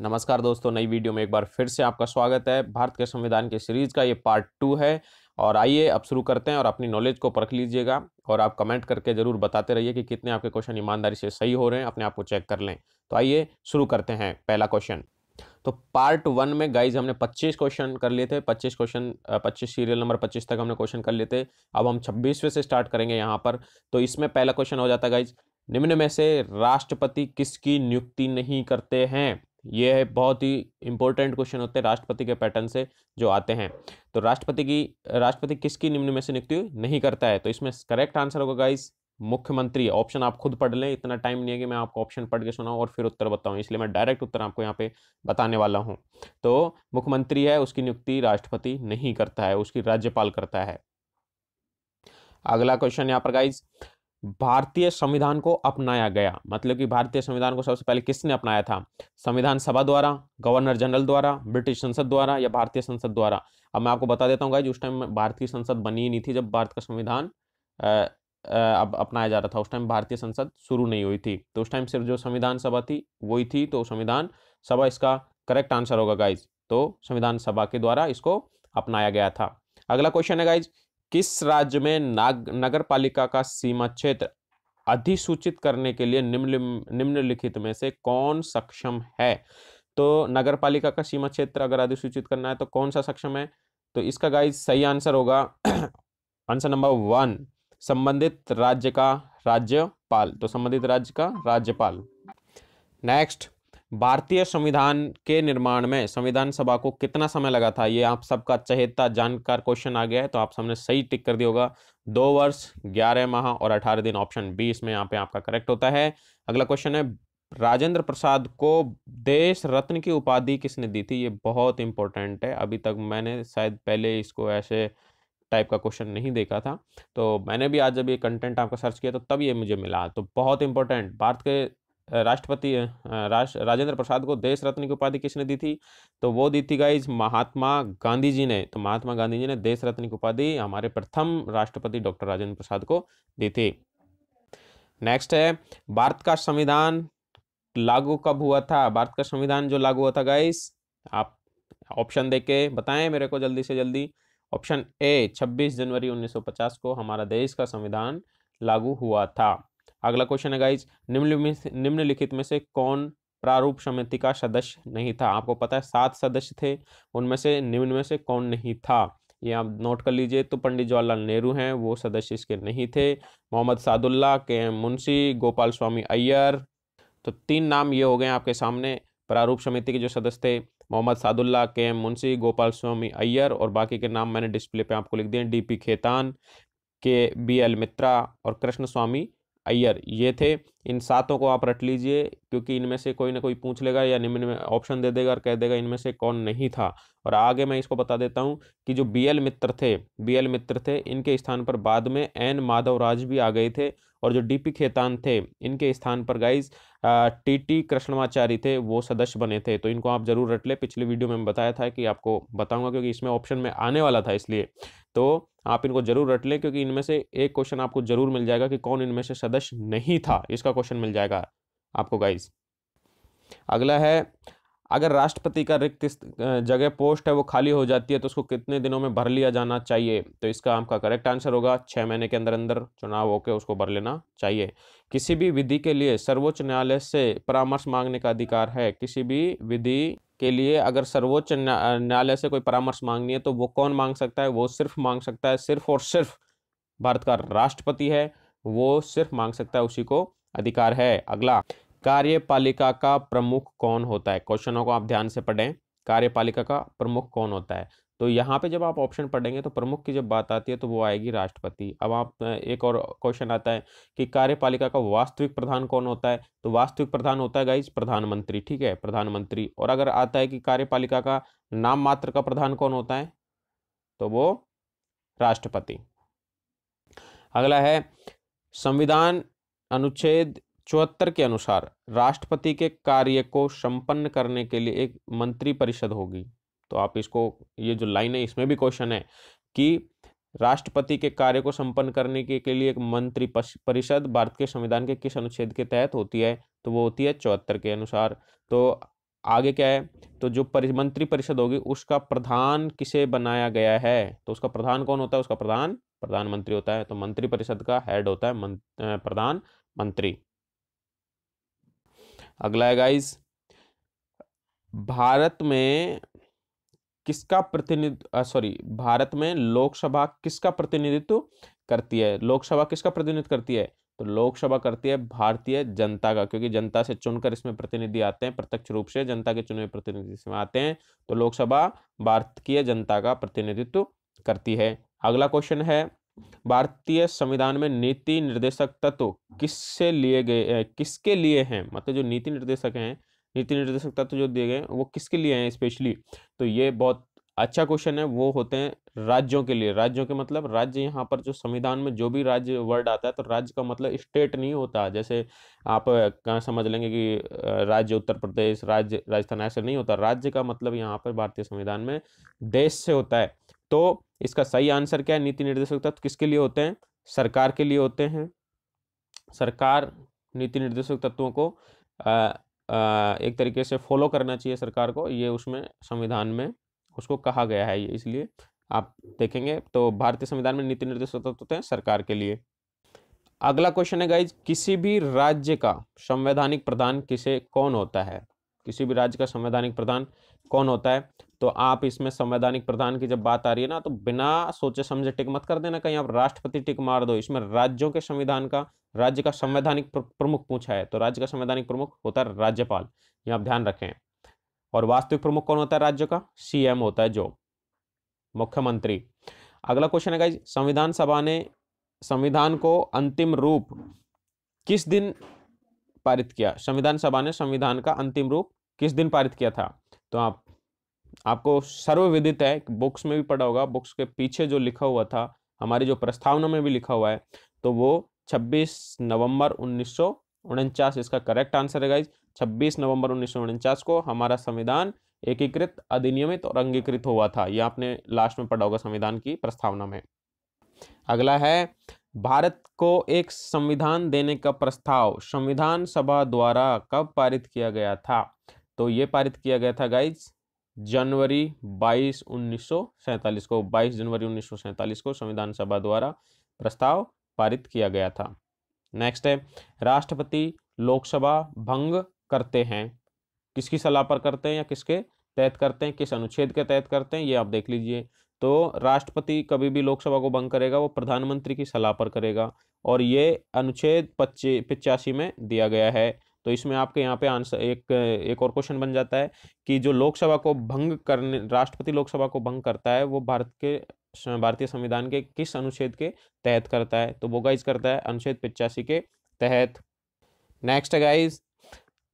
नमस्कार दोस्तों नई वीडियो में एक बार फिर से आपका स्वागत है भारत के संविधान के सीरीज का ये पार्ट टू है और आइए अब शुरू करते हैं और अपनी नॉलेज को परख लीजिएगा और आप कमेंट करके ज़रूर बताते रहिए कि कितने आपके क्वेश्चन ईमानदारी से सही हो रहे हैं अपने आप को चेक कर लें तो आइए शुरू करते हैं पहला क्वेश्चन तो पार्ट वन में गाइज हमने 25 क्वेश्चन कर लिए थे 25 क्वेश्चन 25 सीरियल नंबर 25 तक हमने क्वेश्चन कर लिए थे अब हम 26वें से स्टार्ट करेंगे यहाँ पर तो इसमें पहला क्वेश्चन हो जाता है गाइज निम्न में से राष्ट्रपति किसकी नियुक्ति नहीं करते हैं ये है बहुत ही इंपॉर्टेंट क्वेश्चन होते हैं राष्ट्रपति के पैटर्न से जो आते हैं तो राष्ट्रपति की राष्ट्रपति किसकी निम्न में से नियुक्ति नहीं करता है तो इसमें करेक्ट आंसर होगा गाइस मुख्यमंत्री ऑप्शन आप खुद पढ़ लें इतना टाइम नहीं है कि मैं आपको ऑप्शन पढ़ के सुनाऊं और फिर उत्तर बताऊं इसलिए मैं डायरेक्ट उत्तर आपको यहाँ पे बताने वाला हूँ तो मुख्यमंत्री है उसकी नियुक्ति राष्ट्रपति नहीं करता है उसकी राज्यपाल करता है अगला क्वेश्चन यहाँ पर गाइज भारतीय संविधान को अपनाया गया मतलब कि भारतीय संविधान को सबसे पहले किसने अपनाया था संविधान सभा द्वारा गवर्नर जनरल द्वारा ब्रिटिश संसद द्वारा या भारतीय संसद द्वारा अब मैं आपको बता देता हूँ उस टाइम भारतीय संसद बनी ही नहीं थी जब भारत का संविधान अब अपनाया जा रहा था उस टाइम भारतीय संसद शुरू नहीं हुई थी तो उस टाइम सिर्फ जो संविधान सभा थी वही थी तो संविधान सभा इसका करेक्ट आंसर होगा गाइज तो संविधान सभा के द्वारा इसको अपनाया गया था अगला क्वेश्चन है गाइज किस राज्य में नाग नगर पालिका का सीमा क्षेत्र अधिसूचित करने के लिए निम्न निम्नलिखित में से कौन सक्षम है तो नगर पालिका का सीमा क्षेत्र अगर अधिसूचित करना है तो कौन सा सक्षम है तो इसका गाइज सही आंसर होगा आंसर नंबर वन संबंधित राज्य का राज्यपाल तो संबंधित राज्य का राज्यपाल नेक्स्ट भारतीय संविधान के निर्माण में संविधान सभा को कितना समय लगा था ये आप सबका चहेता जानकार क्वेश्चन आ गया है तो आप सबने सही टिक कर दिया होगा दो वर्ष ग्यारह माह और अठारह दिन ऑप्शन बी इसमें यहाँ पे आपका करेक्ट होता है अगला क्वेश्चन है राजेंद्र प्रसाद को देश रत्न की उपाधि किसने दी थी ये बहुत इंपॉर्टेंट है अभी तक मैंने शायद पहले इसको ऐसे टाइप का क्वेश्चन नहीं देखा था तो मैंने भी आज जब ये कंटेंट आपका सर्च किया तो तब ये मुझे मिला तो बहुत इंपॉर्टेंट भारत के राष्ट्रपति राष्ट्र राजेंद्र प्रसाद को देश रत्न की उपाधि किसने दी थी तो वो दी थी गाइज महात्मा गांधी जी ने तो महात्मा गांधी जी ने देश रत्न की उपाधि हमारे प्रथम राष्ट्रपति डॉक्टर राजेंद्र प्रसाद को दी थी नेक्स्ट है भारत का संविधान लागू कब हुआ था भारत का संविधान जो लागू हुआ था गाइस आप ऑप्शन दे के बताएं मेरे को जल्दी से जल्दी ऑप्शन ए 26 जनवरी 1950 को हमारा देश का संविधान लागू हुआ था अगला क्वेश्चन है गाइज निम्नलिखित में से कौन प्रारूप समिति का सदस्य नहीं था आपको पता है सात सदस्य थे उनमें से निम्न में से कौन नहीं था ये आप नोट कर लीजिए तो पंडित जवाहरलाल नेहरू हैं वो सदस्य इसके नहीं थे Mohammad Saadulla K M Munshi Gopalaswami Ayyar तो तीन नाम ये हो गए आपके सामने प्रारूप समिति के जो सदस्य थे Mohammad Saadulla K M Munshi Gopalaswami Ayyar और बाकी के नाम मैंने डिस्प्ले पे आपको लिख दिए डी पी खेतान के बी एल मित्रा और कृष्ण स्वामी अय्यर ये थे इन सातों को आप रट लीजिए क्योंकि इनमें से कोई ना कोई पूछ लेगा या निम्न में ऑप्शन दे देगा और कह देगा इनमें से कौन नहीं था और आगे मैं इसको बता देता हूँ कि जो बी एल मित्र थे बी एल मित्र थे इनके स्थान पर बाद में एन माधवराज भी आ गए थे और जो डी पी खेतान थे इनके स्थान पर गाइज टी टी कृष्णमाचारी थे वो सदस्य बने थे तो इनको आप जरूर रट ले पिछली वीडियो में बताया था कि आपको बताऊँगा क्योंकि इसमें ऑप्शन में आने वाला था इसलिए तो आप इनको जरूर रट लें क्योंकि इनमें से एक क्वेश्चन आपको जरूर मिल जाएगा कि कौन इनमें से सदस्य नहीं था इसका क्वेश्चन मिल जाएगा आपको गाइज अगला है अगर राष्ट्रपति का रिक्त जगह पोस्ट है वो खाली हो जाती है तो उसको कितने दिनों में भर लिया जाना चाहिए तो इसका आपका करेक्ट आंसर होगा छः महीने के अंदर अंदर चुनाव होकर उसको भर लेना चाहिए किसी भी विधि के लिए सर्वोच्च न्यायालय से परामर्श मांगने का अधिकार है किसी भी विधि के लिए अगर सर्वोच्च न्यायालय से कोई परामर्श मांगनी है तो वो कौन मांग सकता है वो सिर्फ मांग सकता है सिर्फ और सिर्फ भारत का राष्ट्रपति है वो सिर्फ मांग सकता है उसी को अधिकार है अगला कार्यपालिका का प्रमुख कौन होता है क्वेश्चनों को आप ध्यान से पढ़ें कार्यपालिका का प्रमुख कौन होता है तो यहाँ पे जब आप ऑप्शन पढ़ेंगे तो प्रमुख की जब बात आती है तो वो आएगी राष्ट्रपति अब आप एक और क्वेश्चन आता है कि कार्यपालिका का वास्तविक प्रधान कौन होता है तो वास्तविक प्रधान होता है गाइज प्रधानमंत्री ठीक है प्रधानमंत्री और अगर आता है कि कार्यपालिका का नाम मात्र का प्रधान कौन होता है तो वो राष्ट्रपति अगला है संविधान अनुच्छेद चौहत्तर के अनुसार राष्ट्रपति के कार्य को संपन्न करने के लिए एक मंत्रिपरिषद होगी तो आप इसको ये जो लाइन है इसमें भी क्वेश्चन है कि राष्ट्रपति के कार्य को संपन्न करने के, के लिए एक मंत्री परिषद भारत के संविधान के किस अनुच्छेद के तहत होती है तो वो होती है चौहत्तर के अनुसार तो आगे क्या है तो जो मंत्री परिषद होगी उसका प्रधान किसे बनाया गया है तो उसका प्रधान कौन होता है उसका प्रधान प्रधानमंत्री होता है तो मंत्रिपरिषद का हेड होता है प्रधानमंत्री अगला है गाइस भारत में किसका प्रतिनिधित्व सॉरी भारत में लोकसभा किसका प्रतिनिधित्व करती है लोकसभा किसका प्रतिनिधित्व करती है तो लोकसभा करती है भारतीय जनता का क्योंकि जनता से चुनकर इसमें प्रतिनिधि आते हैं प्रत्यक्ष रूप से जनता के चुने प्रतिनिधि इसमें आते हैं तो लोकसभा भारतीय जनता का प्रतिनिधित्व करती है अगला क्वेश्चन है भारतीय संविधान में नीति निर्देशक तत्व किससे लिए गए किसके लिए हैं मतलब जो नीति निर्देशक हैं नीति निर्देशक तत्व जो दिए गए वो किसके लिए हैं स्पेशली तो ये बहुत अच्छा क्वेश्चन है वो होते हैं राज्यों के लिए राज्यों के मतलब राज्य यहाँ पर जो संविधान में जो भी राज्य वर्ड आता है तो राज्य का मतलब स्टेट नहीं होता जैसे आप कहाँ समझ लेंगे कि राज्य उत्तर प्रदेश राज्य राजस्थान ऐसे नहीं होता राज्य का मतलब यहाँ पर भारतीय संविधान में देश से होता है तो इसका सही आंसर क्या है नीति निर्देशक तत्व किसके लिए होते हैं सरकार के लिए होते हैं सरकार नीति निर्देशक तत्वों को आ, आ, एक तरीके से फॉलो करना चाहिए सरकार को ये उसमें संविधान में उसको कहा गया है ये इसलिए आप देखेंगे तो भारतीय संविधान में नीति निर्देशक तत्व होते हैं सरकार के लिए अगला क्वेश्चन है गाइज किसी भी राज्य का संवैधानिक प्रधान किसे कौन होता है किसी भी राज्य का संवैधानिक प्रधान कौन होता है तो आप इसमें संवैधानिक प्रधान की जब बात आ रही है ना तो बिना सोचे समझे टिक मत कर देना कहीं आप राष्ट्रपति टिक मार दो इसमें राज्यों के संविधान का राज्य का संवैधानिक प्रमुख पूछा है तो राज्य का संवैधानिक प्रमुख होता है राज्यपाल ये आप ध्यान रखें और वास्तविक प्रमुख कौन होता है राज्य का सीएम होता है जो मुख्यमंत्री अगला क्वेश्चन है संविधान सभा ने संविधान को अंतिम रूप किस दिन पारित किया संविधान सभा ने संविधान का अंतिम रूप किस दिन पारित किया था तो आप आपको सर्वविदित है बुक्स में भी पढ़ा होगा बुक्स के पीछे जो लिखा हुआ था हमारी जो प्रस्तावना में भी लिखा हुआ है तो वो 26 नवंबर उन्नीस इसका करेक्ट आंसर है गाइज 26 नवंबर उन्नीस को हमारा संविधान एकीकृत अधिनियमित और अंगीकृत हुआ था यह आपने लास्ट में पढ़ा होगा संविधान की प्रस्तावना में अगला है भारत को एक संविधान देने का प्रस्ताव संविधान सभा द्वारा कब पारित किया गया था तो ये पारित किया गया था गाइज जनवरी 22 1947 को 22 जनवरी 1947 को संविधान सभा द्वारा प्रस्ताव पारित किया गया था नेक्स्ट है राष्ट्रपति लोकसभा भंग करते हैं किसकी सलाह पर करते हैं या किसके तहत करते हैं किस अनुच्छेद के तहत करते हैं ये आप देख लीजिए तो राष्ट्रपति कभी भी लोकसभा को भंग करेगा वो प्रधानमंत्री की सलाह पर करेगा और ये अनुच्छेद पच्चीस पिचासी में दिया गया है तो इसमें आपके यहाँ पे आंसर एक एक और क्वेश्चन बन जाता है कि जो लोकसभा को भंग करने राष्ट्रपति लोकसभा को भंग करता है वो भारत के भारतीय संविधान के किस अनुच्छेद के तहत करता है तो वो गाइज करता है अनुच्छेद पिचासी के तहत नेक्स्ट गाइज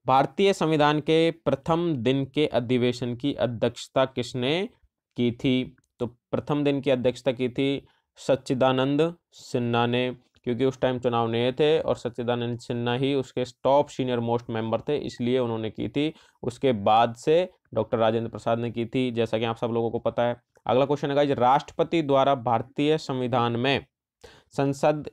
भारतीय संविधान के प्रथम दिन के अधिवेशन की अध्यक्षता किसने की थी तो प्रथम दिन की अध्यक्षता की थी सच्चिदानंद सिन्हा ने क्योंकि उस टाइम चुनाव नए थे और सच्चिदानंद सिन्हा ही उसके टॉप सीनियर मोस्ट मेंबर थे इसलिए उन्होंने की थी उसके बाद से डॉक्टर राजेंद्र प्रसाद ने की थी जैसा कि आप सब लोगों को पता है अगला क्वेश्चन है राष्ट्रपति द्वारा भारतीय संविधान में संसद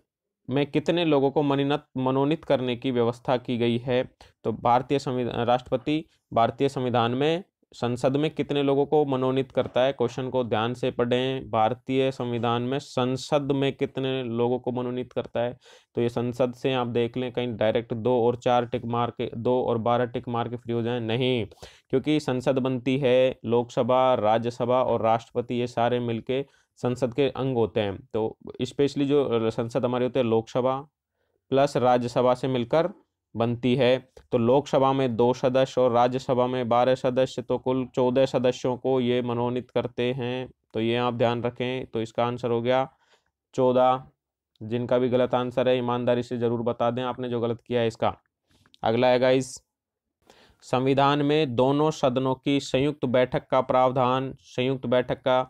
में कितने लोगों को मनोनत मनोनीत करने की व्यवस्था की गई है तो भारतीय संविधान राष्ट्रपति भारतीय संविधान में संसद में कितने लोगों को मनोनीत करता है क्वेश्चन को ध्यान से पढ़ें भारतीय संविधान में संसद में कितने लोगों को मनोनीत करता है तो ये संसद से आप देख लें कहीं डायरेक्ट दो और चार टिक मार के दो और बारह टिक मार के फ्री हो जाए नहीं क्योंकि संसद बनती है लोकसभा राज्यसभा और राष्ट्रपति ये सारे मिल संसद के अंग होते हैं तो स्पेशली जो संसद हमारे होते हैं लोकसभा प्लस राज्यसभा से मिलकर बनती है तो लोकसभा में दो सदस्य और राज्यसभा में बारह सदस्य तो कुल चौदह सदस्यों को ये मनोनीत करते हैं तो ये आप ध्यान रखें तो इसका आंसर हो गया चौदह जिनका भी गलत आंसर है ईमानदारी से ज़रूर बता दें आपने जो गलत किया है इसका अगला है गाइस संविधान में दोनों सदनों की संयुक्त बैठक का प्रावधान संयुक्त बैठक का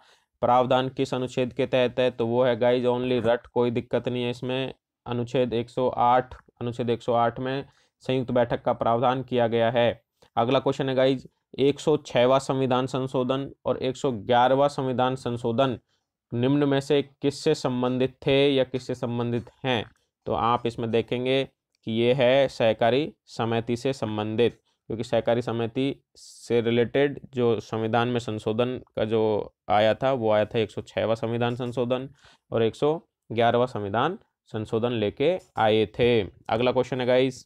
प्रावधान किस अनुच्छेद के तहत है तो वो है गाइज ओनली रट कोई दिक्कत नहीं है इसमें अनुच्छेद 108 अनुच्छेद 108 में संयुक्त बैठक का प्रावधान किया गया है अगला क्वेश्चन है गाइज एक संविधान संशोधन और एक संविधान संशोधन निम्न में से किससे संबंधित थे या किससे संबंधित हैं तो आप इसमें देखेंगे कि ये है सहकारी समिति से संबंधित क्योंकि सहकारी समिति से रिलेटेड जो संविधान में संशोधन का जो आया था वो आया था एक सौ संविधान संशोधन और एक सौ संविधान संशोधन लेके आए थे अगला क्वेश्चन है गाइस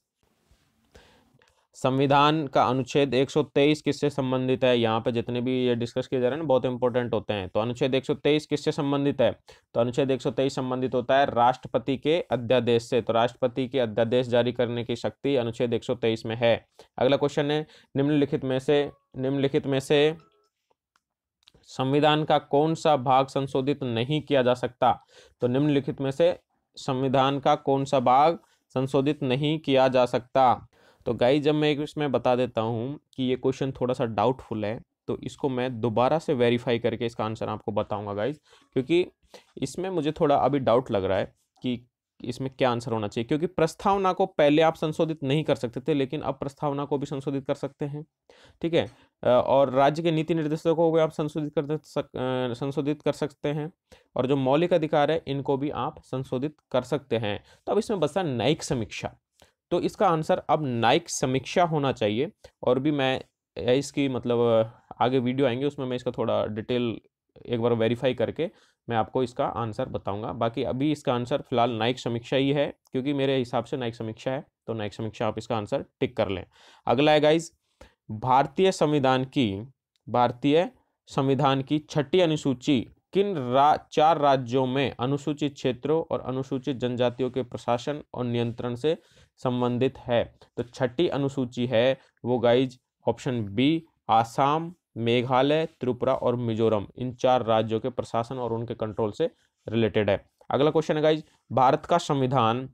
संविधान का अनुच्छेद 123 किससे संबंधित है यहाँ पे जितने भी ये डिस्कस किए जा रहे हैं बहुत इंपॉर्टेंट होते हैं तो अनुच्छेद 123 किससे संबंधित है तो अनुच्छेद 123 संबंधित होता है राष्ट्रपति के अध्यादेश से तो राष्ट्रपति के अध्यादेश जारी करने की शक्ति अनुच्छेद 123 में है अगला क्वेश्चन है निम्नलिखित में से निम्नलिखित में से संविधान का कौन सा भाग संशोधित नहीं किया जा सकता तो निम्नलिखित में से संविधान का कौन सा भाग संशोधित नहीं किया जा सकता तो गाई जब मैं इसमें बता देता हूँ कि ये क्वेश्चन थोड़ा सा डाउटफुल है तो इसको मैं दोबारा से वेरीफाई करके इसका आंसर आपको बताऊंगा गाइज क्योंकि इसमें मुझे थोड़ा अभी डाउट लग रहा है कि इसमें क्या आंसर होना चाहिए क्योंकि प्रस्तावना को पहले आप संशोधित नहीं कर सकते थे लेकिन अब प्रस्तावना को भी संशोधित कर सकते हैं ठीक है और राज्य के नीति निर्देशों को भी आप संशोधित कर सक संशोधित कर सकते हैं और जो मौलिक अधिकार है इनको भी आप संशोधित कर सकते हैं तो अब इसमें बसता है न्यायिक समीक्षा तो इसका आंसर अब न्यायिक समीक्षा होना चाहिए और भी मैं इसकी मतलब आगे वीडियो आएंगे उसमें मैं इसका थोड़ा डिटेल एक बार वेरीफाई करके मैं आपको इसका आंसर बताऊंगा बाकी अभी इसका आंसर फिलहाल नायक समीक्षा ही है क्योंकि मेरे हिसाब से नायक समीक्षा है तो नायक समीक्षा आप इसका आंसर टिक कर लें अगला है गाइज भारतीय संविधान की भारतीय संविधान की छठी अनुसूची किन रा, चार राज्यों में अनुसूचित क्षेत्रों और अनुसूचित जनजातियों के प्रशासन और नियंत्रण से संबंधित है तो छठी अनुसूची है वो guys option B Assam Meghalaya Tripura और मिजोरम इन चार राज्यों के प्रशासन और उनके कंट्रोल से रिलेटेड है अगला क्वेश्चन है गाइज भारत का संविधान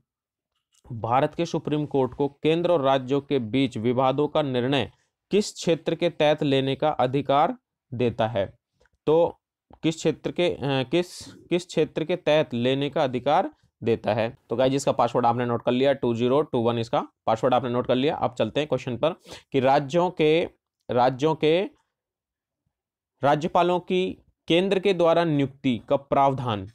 भारत के सुप्रीम कोर्ट को केंद्र और राज्यों के बीच विवादों का निर्णय किस क्षेत्र के तहत लेने का अधिकार देता है तो किस क्षेत्र के किस किस क्षेत्र के तहत लेने का अधिकार देता है तो गाइज इसका पासवर्ड आपने नोट कर लिया टू जीरो टू वन इसका पासवर्ड आपने नोट कर लिया अब चलते हैं क्वेश्चन पर कि राज्यों के राज्यों के राज्यपालों की केंद्र के द्वारा नियुक्ति का प्रावधान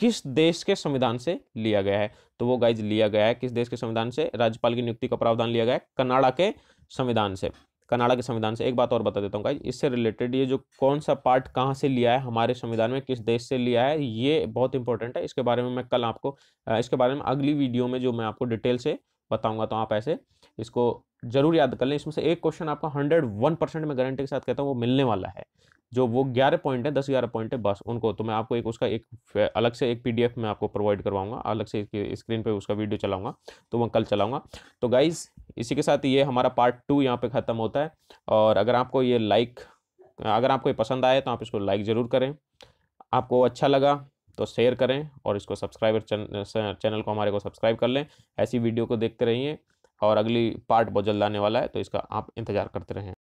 किस देश के संविधान से लिया गया है तो वो गाइज लिया गया है किस देश के संविधान से राज्यपाल की नियुक्ति का प्रावधान लिया गया है कनाडा के संविधान से कनाडा के संविधान से एक बात और बता देता हूँ गाइज इससे रिलेटेड ये जो कौन सा पार्ट कहाँ से लिया है हमारे संविधान में किस देश से लिया है ये बहुत इंपॉर्टेंट है इसके बारे में मैं कल आपको इसके बारे में अगली वीडियो में जो मैं आपको डिटेल से बताऊंगा तो आप ऐसे इसको जरूर याद कर लें इसमें से एक क्वेश्चन आपका हंड्रेड वन परसेंट मैं गारंटी के साथ कहता हूँ वो मिलने वाला है जो वो ग्यारह पॉइंट है दस ग्यारह पॉइंट है बस उनको तो मैं आपको एक उसका एक अलग से एक पीडीएफ में आपको प्रोवाइड करवाऊंगा अलग से स्क्रीन पे उसका वीडियो चलाऊंगा तो वह कल चलाऊंगा तो गाइज़ इसी के साथ ये हमारा पार्ट टू यहाँ पे ख़त्म होता है और अगर आपको ये लाइक अगर आपको ये पसंद आए तो आप इसको लाइक ज़रूर करें आपको अच्छा लगा तो शेयर करें और इसको सब्सक्राइबर चैनल चैनल को हमारे को सब्सक्राइब कर लें ऐसी वीडियो को देखते रहिए और अगली पार्ट बहुत जल्द आने वाला है तो इसका आप इंतज़ार करते रहें